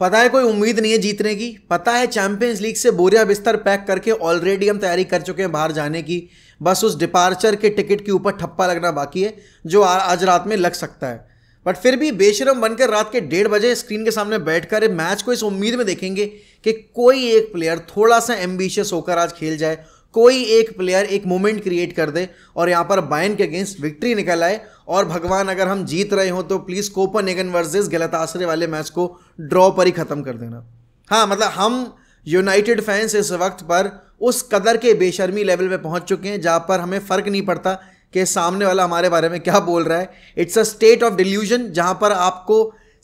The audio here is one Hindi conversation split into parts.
पता है कोई उम्मीद नहीं है जीतने की पता है चैंपियंस लीग से बोरिया बिस्तर पैक करके ऑलरेडी हम तैयारी कर चुके हैं बाहर जाने की बस उस डिपार्चर के टिकट के ऊपर ठप्पा लगना बाकी है जो आज रात में लग सकता है बट फिर भी बेशरम बनकर रात के डेढ़ बजे स्क्रीन के सामने बैठकर मैच को इस उम्मीद में देखेंगे कि कोई एक प्लेयर थोड़ा सा एम्बिशियस होकर आज खेल जाए कोई एक प्लेयर एक मोमेंट क्रिएट कर दे और यहाँ पर बायन के अगेंस्ट विक्ट्री निकल आए और भगवान अगर हम जीत रहे हो तो प्लीज़ कोपन एगन वर्सेज गलत आश्रय वाले मैच को ड्रॉ पर ही ख़त्म कर देना हाँ मतलब हम यूनाइटेड फैंस इस वक्त पर उस कदर के बेशर्मी लेवल पे पहुंच चुके हैं जहाँ पर हमें फ़र्क नहीं पड़ता कि सामने वाला हमारे बारे में क्या बोल रहा है it's a state of delusion जहाँ पर आपको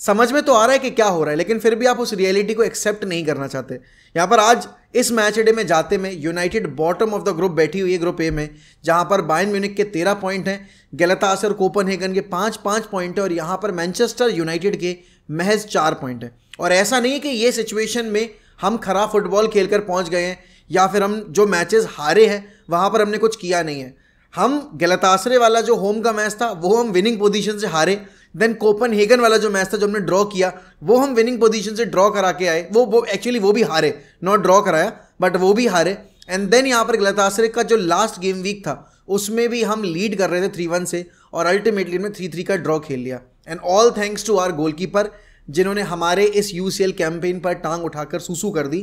समझ में तो आ रहा है कि क्या हो रहा है लेकिन फिर भी आप उस रियलिटी को एक्सेप्ट नहीं करना चाहते यहाँ पर आज इस मैच डे में जाते में United bottom of the group बैठी हुई है ग्रुप ए में जहां पर बायन म्यूनिक के तेरह पॉइंट हैं गलतास और कोपनहेगन के पाँच पाँच पॉइंट हैं और यहाँ पर मैनचेस्टर यूनाइटेड के महज चार पॉइंट हैं और ऐसा नहीं है कि ये सिचुएशन में हम खराब फुटबॉल खेल कर पहुँच गए हैं या फिर हम जो मैचेस हारे हैं वहाँ पर हमने कुछ किया नहीं है हम गलतासरे वाला जो होम का मैच था वो हम विनिंग पोजीशन से हारे देन कोपन हेगन वाला जो मैच था जो हमने ड्रॉ किया वो हम विनिंग पोजीशन से ड्रॉ करा के आए वो वो एक्चुअली वो भी हारे नॉट ड्रॉ कराया बट वो भी हारे एंड देन यहाँ पर गलतासरे का जो लास्ट गेम वीक था उसमें भी हम लीड कर रहे थे थ्री वन से और अल्टीमेटली हमने थ्री थ्री का ड्रॉ खेल लिया and all thanks to our goalkeeper जिन्होंने हमारे इस यू कैंपेन पर टांग उठाकर सूसू कर दी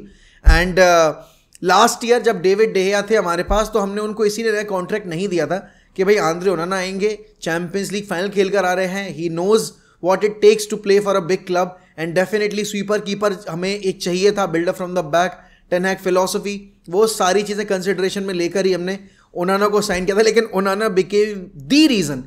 एंड uh, लास्ट ईयर जब डेविड डेहिया थे हमारे पास तो हमने उनको इसीलिए कॉन्ट्रैक्ट नहीं दिया था कि भाई आंद्रे ना आएंगे चैंपियंस लीग फाइनल खेल कर आ रहे हैं he knows what it takes to play for a big club and definitely sweeper keeper हमें एक चाहिए था build up from the back Ten Hag philosophy वो सारी चीज़ें कंसिडरेशन में लेकर ही हमने ओनाना को साइन किया था लेकिन ओनाना बिकेव दी रीज़न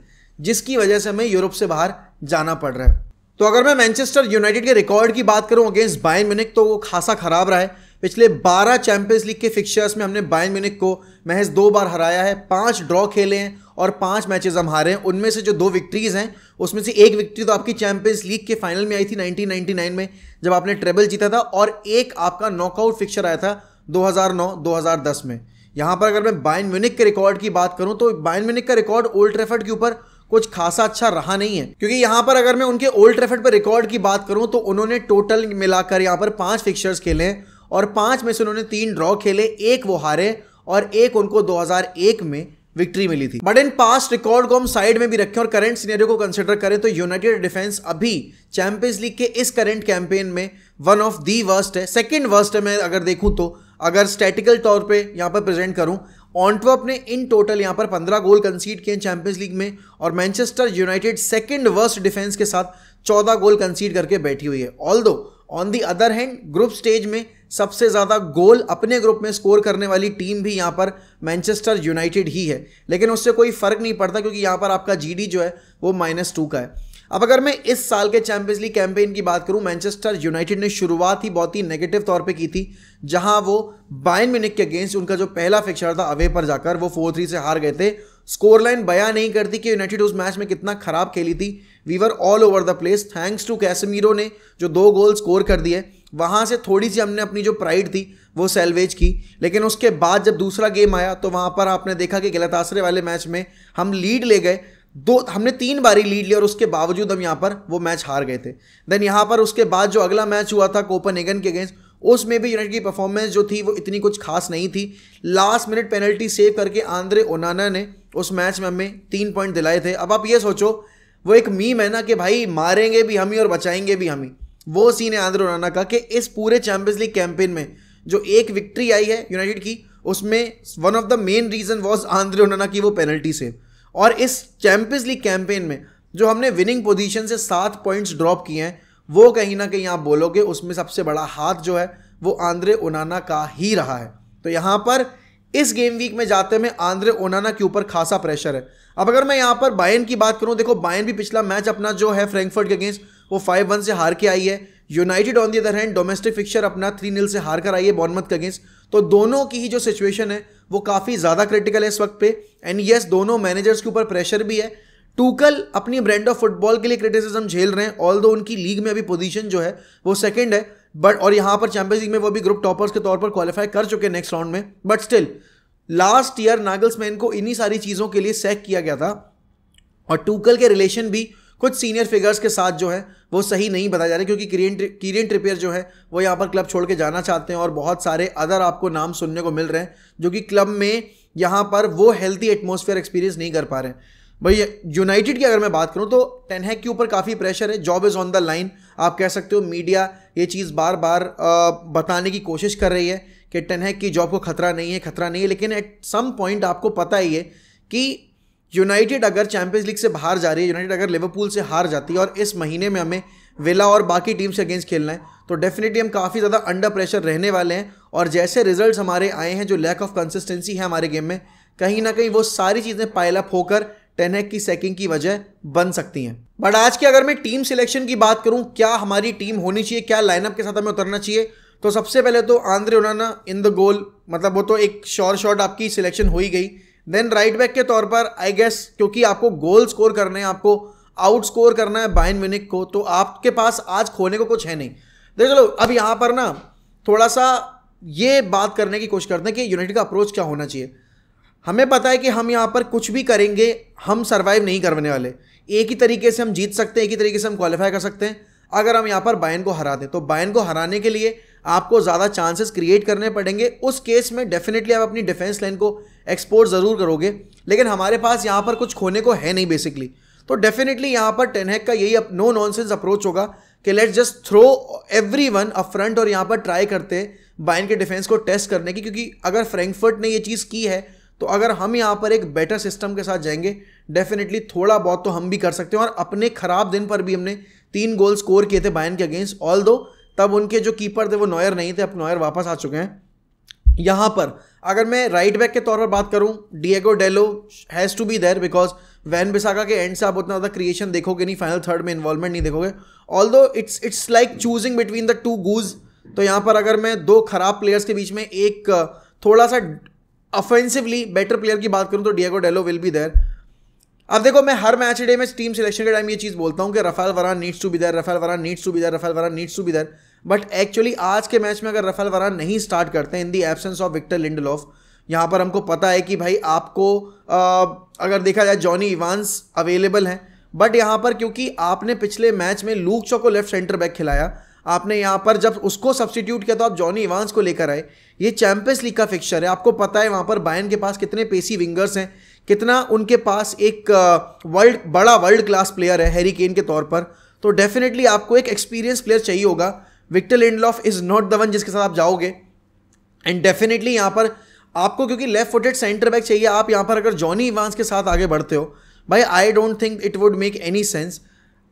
जिसकी वजह से हमें यूरोप से बाहर जाना पड़ रहा है तो अगर मैं मैनचेस्टर यूनाइटेड के रिकॉर्ड की बात करूं अगेंस्ट बायन म्यूनिक तो वो खासा खराब रहा है पिछले 12 चैंपियंस लीग के फिक्चर्स में हमने बायन म्यूनिक को महज दो बार हराया है पांच ड्रॉ खेले हैं और पांच मैचेस हम हारे हैं उनमें से जो दो विक्ट्रीज हैं उसमें से एक विक्ट्री तो आपकी चैंपियंस लीग के फाइनल में आई थी 1999 में जब आपने ट्रेबल जीता था और एक आपका नॉकआउट फिक्चर आया था 2009-2010 में यहाँ पर अगर मैं बायन म्यूनिक के रिकॉर्ड की बात करूँ तो बायन म्यूनिक का रिकॉर्ड ओल्ड ट्रेफर्ड के ऊपर कुछ खासा अच्छा रहा नहीं है क्योंकि यहां पर अगर मैं उनके ओल्ड ट्रेफर्ड पर रिकॉर्ड की बात करूँ तो उन्होंने टोटल मिलाकर यहाँ पर पांच फिक्चर्स खेले हैं और पांच में से उन्होंने तीन ड्रॉ खेले एक वो हारे और एक उनको 2001 में विक्ट्री मिली थी बट इन पास्ट रिकॉर्ड को हम साइड में भी रखें और करंट सीनेरियो को कंसिडर करें तो यूनाइटेड डिफेंस अभी चैंपियंस लीग के इस करंट कैंपेन में वन ऑफ दी वर्स्ट है सेकेंड वर्स्ट है मैं अगर देखूँ तो अगर स्टैटिकल तौर पे यहाँ पर प्रेजेंट करूँ ऑनटॉप ने इन टोटल यहाँ पर पंद्रह गोल कंसीड किए चैंपियंस लीग में और Manchester United second worst defence के साथ चौदह गोल कंसीड करके बैठी हुई है although on the other hand group stage में सबसे ज़्यादा गोल अपने ग्रुप में स्कोर करने वाली टीम भी यहाँ पर मैनचेस्टर यूनाइटेड ही है लेकिन उससे कोई फ़र्क नहीं पड़ता क्योंकि यहाँ पर आपका जी जो है वो माइनस टू का है अब अगर मैं इस साल के चैंपियंस लीग कैंपेन की बात करूं मैनचेस्टर यूनाइटेड ने शुरुआत ही बहुत ही नेगेटिव तौर पे की थी जहां वो बायन म्यूनिक के अगेंस्ट उनका जो पहला फिक्सर था अवे पर जाकर वो फोर थ्री से हार गए थे स्कोर लाइन बया नहीं करती कि यूनाइटेड उस मैच में कितना खराब खेली थी we were all over the place thanks to Casemiro ने जो दो गोल स्कोर कर दिए वहाँ से थोड़ी सी हमने अपनी जो प्राइड थी वो सेलवेज की लेकिन उसके बाद जब दूसरा गेम आया तो वहाँ पर आपने देखा कि गलत आसरे वाले मैच में हम लीड ले गए दो हमने तीन बारी लीड ली और उसके बावजूद हम यहाँ पर वो मैच हार गए थे देन यहाँ पर उसके बाद जो अगला मैच हुआ था कोपन एगन के अगेंस्ट उसमें भी यूनाइटेड की परफॉर्मेंस जो थी वो इतनी कुछ खास नहीं थी लास्ट मिनट पेनल्टी सेव करके आंद्रे ओनाना ने उस मैच में हमें तीन पॉइंट दिलाए थे अब आप ये सोचो वो एक मीम है ना कि भाई मारेंगे भी हम ही और बचाएंगे भी हम ही वो सीन है आंद्रो राना का कि इस पूरे चैंपियंस लीग कैंपेन में जो एक विक्ट्री आई है यूनाइटेड की उसमें one of the main reason was Andre Onana की वो पेनल्टी से और इस चैंपियंस लीग कैंपेन में जो हमने विनिंग पोजीशन से सात पॉइंट्स ड्रॉप किए हैं वो कहीं ना कहीं आप बोलोगे उसमें सबसे बड़ा हाथ जो है वो आंद्रे उनाना का ही रहा है तो यहाँ पर इस गेम वीक में जाते में आंद्रे ओनाना के ऊपर खासा प्रेशर है अब अगर मैं यहाँ पर बायन की बात करूँ देखो बायन भी पिछला मैच अपना जो है फ्रैंकफर्ट के अगेंस्ट वो फाइव वन से हार के आई है United on the other hand domestic fixture अपना थ्री नील से हार कर आई है बॉर्नमथ के अगेंस्ट तो दोनों की ही जो सिचुएशन है वो काफ़ी ज़्यादा क्रिटिकल है इस वक्त पे एंड येस दोनों मैनेजर्स के ऊपर प्रेशर भी है टूकल अपनी ब्रांड ऑफ फुटबॉल के लिए क्रिटिसिज्म झेल रहे हैं ऑल उनकी लीग में अभी पोजीशन जो है वो सेकंड है बट और यहाँ पर चैंपियंस लीग में वो भी ग्रुप टॉपर्स के तौर पर क्वालिफाई कर चुके हैं नेक्स्ट राउंड में but still last year Nagelsmann को इन्हीं सारी चीज़ों के लिए सेक किया गया था और टूकल के रिलेशन भी कुछ सीनियर फिगर्स के साथ जो है वो सही नहीं बताया जा रहा क्योंकि किरियन किरियन ट्रिपियर जो है वो यहाँ पर क्लब छोड़ के जाना चाहते हैं और बहुत सारे अदर आपको नाम सुनने को मिल रहे हैं जो कि क्लब में यहाँ पर वो हेल्थी एटमोसफेयर एक्सपीरियंस नहीं कर पा रहे भाई यूनाइटेड की अगर मैं बात करूँ तो टेनहैक के ऊपर काफ़ी प्रेशर है job is on the line आप कह सकते हो मीडिया ये चीज़ बार बार बताने की कोशिश कर रही है कि टेनहेक की जॉब को खतरा नहीं है खतरा नहीं है लेकिन एट सम पॉइंट आपको पता ही है कि यूनाइटेड अगर चैंपियंस लीग से बाहर जा रही है यूनाइटेड अगर लिवरपूल से हार जाती है और इस महीने में हमें वेला और बाकी टीम्स के अगेंस्ट खेलना है तो डेफिनेटली हम काफ़ी ज़्यादा अंडर प्रेशर रहने वाले हैं और जैसे रिजल्ट्स हमारे आए हैं जो लैक ऑफ कंसिस्टेंसी है हमारे गेम में कहीं ना कहीं वो सारी चीज़ें पायलप होकर टेनहेक की सेकिंग की वजह बन सकती हैं बट आज की अगर मैं टीम सिलेक्शन की बात करूं क्या हमारी टीम होनी चाहिए क्या लाइनअप के साथ हमें उतरना चाहिए तो सबसे पहले तो आंद्रे उन्ना इन द गोल मतलब वो तो एक शॉर्ट शॉर्ट आपकी सिलेक्शन हो ही गई देन राइट बैक के तौर पर आई गेस क्योंकि आपको गोल स्कोर करने हैं आपको आउट स्कोर करना है बाइन म्यूनिक को तो आपके पास आज खोने को कुछ है नहीं देख तो चलो अब यहाँ पर ना थोड़ा सा ये बात करने की कोशिश करते हैं कि यूनाइटेड का अप्रोच क्या होना चाहिए हमें पता है कि हम यहाँ पर कुछ भी करेंगे हम सर्वाइव नहीं करने वाले एक ही तरीके से हम जीत सकते हैं एक ही तरीके से हम क्वालिफाई कर सकते हैं अगर हम यहाँ पर बायन को हरा दें तो बायन को हराने के लिए आपको ज़्यादा चांसेस क्रिएट करने पड़ेंगे उस केस में डेफिनेटली आप अपनी डिफेंस लाइन को एक्सपोर्ट ज़रूर करोगे लेकिन हमारे पास यहाँ पर कुछ खोने को है नहीं बेसिकली तो डेफिनेटली यहाँ पर टेनहेक का यही नो नॉनसेंस अप्रोच होगा कि let's just throw everyone a front और यहाँ पर ट्राई करते हैं बाइन के डिफेंस को टेस्ट करने की क्योंकि अगर फ्रैंकफर्ट ने ये चीज़ की है तो अगर हम यहाँ पर एक बेटर सिस्टम के साथ जाएंगे डेफिनेटली थोड़ा बहुत तो हम भी कर सकते हैं और अपने खराब दिन पर भी हमने तीन गोल स्कोर किए थे बायन के अगेंस्ट ऑल दो तब उनके जो कीपर थे वो नॉयर नहीं थे अब नॉयर वापस आ चुके हैं यहाँ पर अगर मैं राइट बैक के तौर पर बात करूँ Diogo Dalot has to be there because Wan Bissaka के एंड से आप उतना ज़्यादा क्रिएशन देखोगे नहीं फाइनल थर्ड में इन्वॉल्वमेंट नहीं देखोगे although it's it's like choosing between the two goods तो यहाँ पर अगर मैं दो खराब प्लेयर्स के बीच में एक थोड़ा सा ऑफेंसिवली बेटर प्लेयर की बात करूं तो डिएगो डेलो विल बी देयर अब देखो मैं हर मैच डे में टीम सिलेक्शन के टाइम ये चीज़ बोलता हूँ कि Raphael Varane needs to be there Raphael Varane needs to be there Raphael Varane needs to be there but actually आज के मैच में अगर रफेल वरान नहीं स्टार्ट करते in the absence of Victor Lindelof यहाँ पर हमको पता है कि भाई आपको आ, अगर देखा जाए जॉनी इवानस अवेलेबल हैं बट यहाँ पर क्योंकि आपने पिछले मैच में लूक चो को लेफ्ट सेंटर बैक खिलाया आपने यहाँ पर जब उसको सब्सटीट्यूट किया तो आप जॉनी इवांस को लेकर आए ये चैंपियंस लीग का फिक्चर है आपको पता है वहाँ पर बायन के पास कितने पेसी विंगर्स हैं कितना उनके पास एक वर्ल्ड बड़ा वर्ल्ड क्लास प्लेयर है हैरी केन के तौर पर तो डेफिनेटली आपको एक एक्सपीरियंस प्लेयर चाहिए होगा Victor Lindelof is not the one जिसके साथ आप जाओगे एंड डेफिनेटली यहाँ पर आपको क्योंकि लेफ्ट फुटेड सेंटर बैक चाहिए आप यहाँ पर अगर जॉनी इवांस के साथ आगे बढ़ते हो भाई I don't think it would make any sense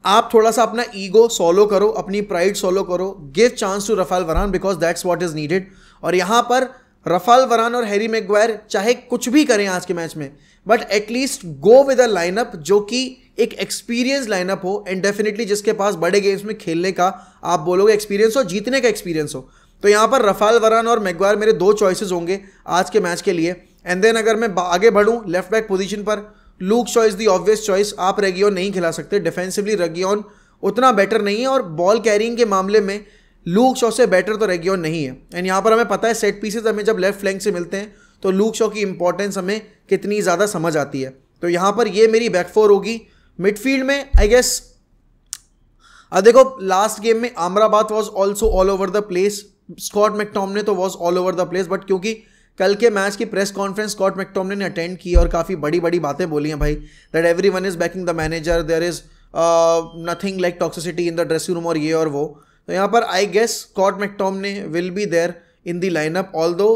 आप थोड़ा सा अपना ईगो सॉलो करो अपनी प्राइड सॉलो करो give chance to Raphael Varane because that's what is needed और यहाँ पर रफाल वरान और हैरी मैगवायर चाहे कुछ भी करें आज के मैच में but at least go with a lineup जो कि एक एक्सपीरियंस लाइनअप हो एंड डेफिनेटली जिसके पास बड़े गेम्स में खेलने का आप बोलोगे एक्सपीरियंस हो जीतने का एक्सपीरियंस हो तो यहाँ पर रफाल वरान और मैगवायर मेरे दो चॉइसेस होंगे आज के मैच के लिए एंड देन अगर मैं आगे बढ़ूँ लेफ्ट बैक पोजीशन पर Luke Shaw is the obvious choice आप रेगियन नहीं खिला सकते डिफेंसिवली रेगियन उतना बेटर नहीं है और बॉल कैरिंग के मामले में लूक शॉ से बेटर तो रेगियन नहीं है एंड यहाँ पर हमें पता है सेट पीसेज हमें जब लेफ्ट फ्लैंक से मिलते हैं तो लूक शॉ की इंपॉर्टेंस हमें कितनी ज़्यादा समझ आती है तो यहाँ पर ये मेरी बैकफोर होगी मिडफील्ड में आई गेस देखो लास्ट गेम में Amrabat was also all over the place Scott McTominay ने तो was all over the place but क्योंकि कल के मैच की प्रेस कॉन्फ्रेंस स्कॉट मैक्टोमने ने अटेंड की और काफ़ी बड़ी बड़ी बातें बोली हैं भाई that everyone is backing the manager there is nothing like toxicity in the dressing room और ये और वो तो यहाँ पर आई गेस स्कॉट ने will be there in the lineup although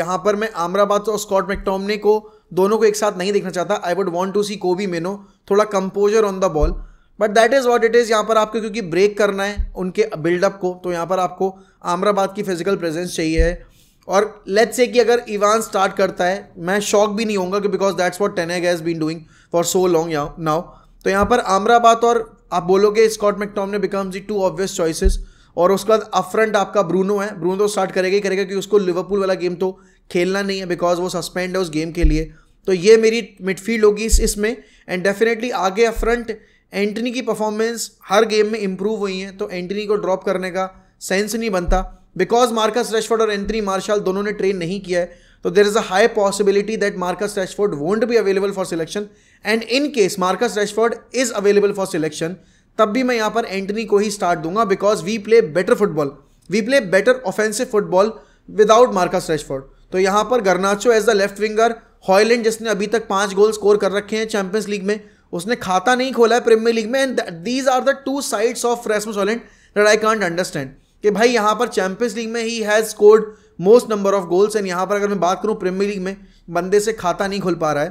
यहाँ पर मैं आमराबाद और स्कॉट मैक्टोमने को दोनों को एक साथ नहीं देखना चाहता I would want to see को भी मेनो थोड़ा composure on the ball but that is what it is यहाँ पर आपको क्योंकि ब्रेक करना है उनके बिल्डअप को तो यहाँ पर आपको आमराबाद की फिजिकल प्रेजेंस चाहिए है और लेट्स से कि अगर इवान स्टार्ट करता है मैं शॉक भी नहीं होऊंगा कि because that's what Ten Hag has been doing for so long now तो यहाँ पर आमराबाद और आप बोलोगे स्कॉट मैकटॉम ने becomes the two obvious choices और उसके बाद अफ्रंट आपका ब्रूनो है ब्रूनो तो स्टार्ट करेगा ही करेगा क्योंकि उसको लिवरपूल वाला गेम तो खेलना नहीं है बिकॉज वो सस्पेंड है उस गेम के लिए तो ये मेरी मिडफील्ड होगी इस इसमें एंड डेफिनेटली आगे अफ्रंट एंटनी की परफॉर्मेंस हर गेम में इम्प्रूव हुई है तो एंटनी को ड्रॉप करने का सेंस नहीं बनता बिकॉज मार्कस रेशफोर्ड और एंथनी मार्शल दोनों ने ट्रेन नहीं किया है तो there is a high possibility that Marcus Rashford won't be available for selection and in case Marcus Rashford is available for selection तब भी मैं यहां पर एंटनी को ही स्टार्ट दूंगा because we play better football we play better offensive football without Marcus Rashford तो यहां पर Garnacho as the left winger Hojlund जिसने अभी तक पांच गोल स्कोर कर रखे हैं चैंपियंस लीग में उसने खाता नहीं खोला है प्रीमियर लीग में and these are the two sides of Rasmus Hojlund that I can't understand कि भाई यहाँ पर चैंपियंस लीग में he has scored most number of goals and यहाँ पर अगर मैं बात करूँ प्रीमियर लीग में बंदे से खाता नहीं खुल पा रहा है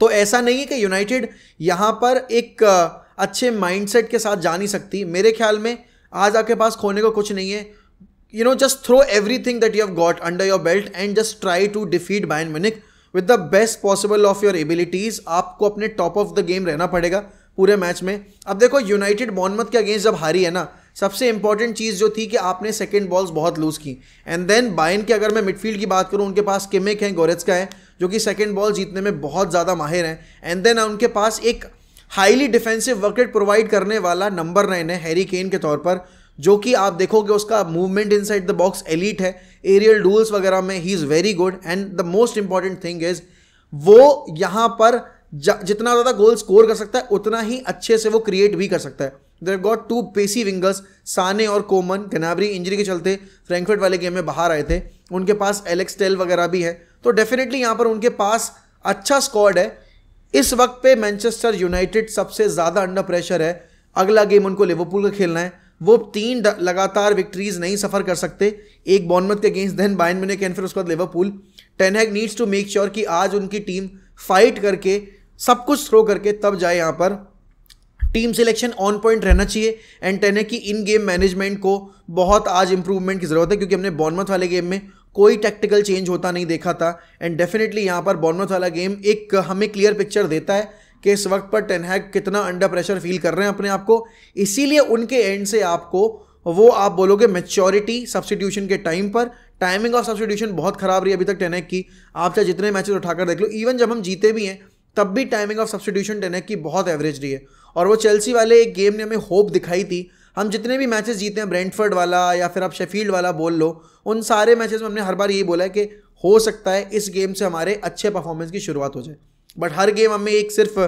तो ऐसा नहीं है कि यूनाइटेड यहाँ पर एक अच्छे माइंडसेट के साथ जा नहीं सकती मेरे ख्याल में आज आपके पास खोने को कुछ नहीं है you know just throw everything that you have got under your belt and just try to defeat Bayern Munich with the best possible of your abilities आपको अपने टॉप ऑफ द गेम रहना पड़ेगा पूरे मैच में अब देखो यूनाइटेड बॉनमथ के अगेंस्ट जब हारी है ना सबसे इंपॉर्टेंट चीज़ जो थी कि आपने सेकेंड बॉल्स बहुत लूज़ की एंड देन बायन के अगर मैं मिडफील्ड की बात करूँ उनके पास किमिक हैं गोरेज का है जो कि सेकेंड बॉल जीतने में बहुत ज़्यादा माहिर हैं एंड देन उनके पास एक हाईली डिफेंसिव वर्कट प्रोवाइड करने वाला नंबर नाइन है हैरी केन के तौर पर जो कि आप देखोगे उसका movement inside the box elite है एरियल डूल्स वगैरह में he is very good and the most important thing is वो यहाँ पर जितना ज़्यादा गोल स्कोर कर सकता है उतना ही अच्छे से वो क्रिएट भी कर सकता है they've got two pacy wingers Sane और कोमन गनाबरी इंजरी के चलते फ्रैंकफर्ट वाले गेम में बाहर आए थे उनके पास एलेक्स टेल वगैरह भी है तो डेफिनेटली यहाँ पर उनके पास अच्छा स्क्वाड है इस वक्त पे मैनचेस्टर यूनाइटेड सबसे ज़्यादा अंडर प्रेशर है अगला गेम उनको लिवरपूल का खेलना है वो तीन लगातार विक्ट्रीज नहीं सफर कर सकते एक बॉर्नमथ के अगेंस्ट देन बाइन म्यूनिक कैन फिर उसके बाद Liverpool Ten Hag needs to make sure कि आज उनकी टीम फाइट करके सब कुछ थ्रो करके तब जाए यहाँ पर टीम सिलेक्शन ऑन पॉइंट रहना चाहिए एंड टेन है कि इन गेम मैनेजमेंट को बहुत आज इंप्रूवमेंट की ज़रूरत है क्योंकि हमने बॉर्नमथ वाले गेम में कोई टैक्टिकल चेंज होता नहीं देखा था एंड डेफिनेटली यहाँ पर बॉर्नमथ वाला गेम एक हमें क्लियर पिक्चर देता है कि इस वक्त पर टेनहैक कितना अंडर प्रेशर फील कर रहे हैं अपने आप को इसीलिए उनके एंड से आपको वो आप बोलोगे मेच्योरिटी सब्सटीट्यूशन के टाइम पर टाइमिंग ऑफ सब्सटीट्यूशन बहुत खराब रही है अभी तक टेनहैक की आप चाहे जितने मैचेस उठाकर देख लो इवन जब हम जीते भी हैं तब भी टाइमिंग ऑफ सब्सटीट्यूशन टेनक की बहुत एवरेज रही है और वो चेल्सी वाले एक गेम ने हमें होप दिखाई थी हम जितने भी मैचेस जीते हैं ब्रेंटफर्ड वाला या फिर आप शेफील्ड वाला बोल लो उन सारे मैचेस में हमने हर बार यही बोला है कि हो सकता है इस गेम से हमारे अच्छे परफॉर्मेंस की शुरुआत हो जाए बट हर गेम हमें एक सिर्फ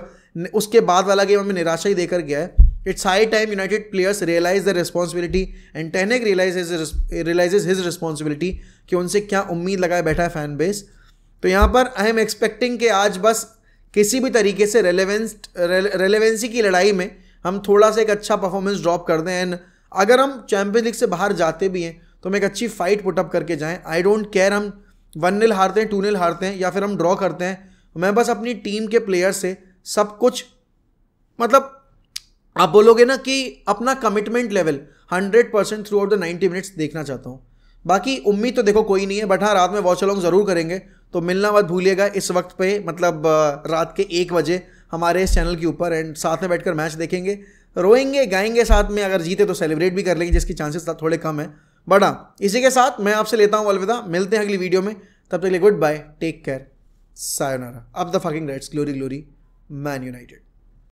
उसके बाद वाला गेम हमें निराशा ही देकर गया है it's high time United players realise the responsibility and Ten Hag realise realise his responsibility कि उनसे क्या उम्मीद लगाए बैठा है फैन बेस तो यहाँ पर आई एम एक्सपेक्टिंग कि आज बस किसी भी तरीके से रेलेवेंस रेलेवेंसी की लड़ाई में हम थोड़ा सा एक अच्छा परफॉर्मेंस ड्रॉप कर दें एंड अगर हम चैम्पियन लीग से बाहर जाते भी हैं तो हम एक अच्छी फाइट पुटअप करके जाएं आई डोंट केयर हम वन नील हारते हैं टू नील हारते हैं या फिर हम ड्रॉ करते हैं मैं बस अपनी टीम के प्लेयर से सब कुछ मतलब आप बोलोगे ना कि अपना commitment level hundred percent throughout the ninety minutes देखना चाहता हूँ बाकी उम्मीद तो देखो कोई नहीं है बट हाँ रात में वॉच अलॉन्ग ज़रूर करेंगे तो मिलना मत भूलिएगा इस वक्त पे मतलब रात के एक बजे हमारे इस चैनल के ऊपर एंड साथ में बैठकर मैच देखेंगे रोएंगे गाएंगे साथ में अगर जीते तो सेलिब्रेट भी कर लेंगे जिसकी चांसेस थोड़े कम है बट हाँ इसी के साथ मैं आपसे लेता हूँ अलविदा मिलते हैं अगली वीडियो में तब तक लिए गुड बाय टेक केयर सायोनारा up the fucking reds glory glory Man United